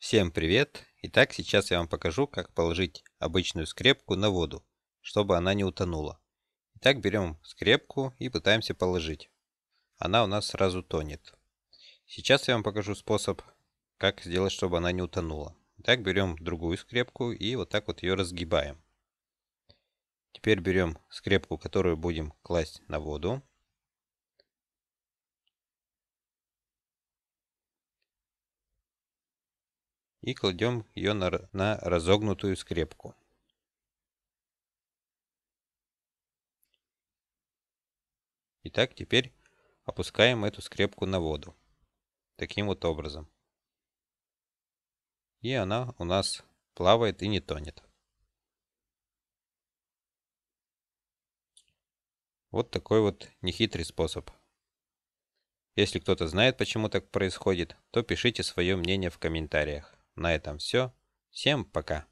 Всем привет! Итак, сейчас я вам покажу, как положить обычную скрепку на воду, чтобы она не утонула. Итак, берем скрепку и пытаемся положить. Она у нас сразу тонет. Сейчас я вам покажу способ, как сделать, чтобы она не утонула. Итак, берем другую скрепку и вот так вот ее разгибаем. Теперь берем скрепку, которую будем класть на воду. и кладем ее на, на разогнутую скрепку. Итак, теперь опускаем эту скрепку на воду. Таким вот образом. И она у нас плавает и не тонет. Вот такой вот нехитрый способ. Если кто-то знает, почему так происходит, то пишите свое мнение в комментариях на этом все. Всем пока.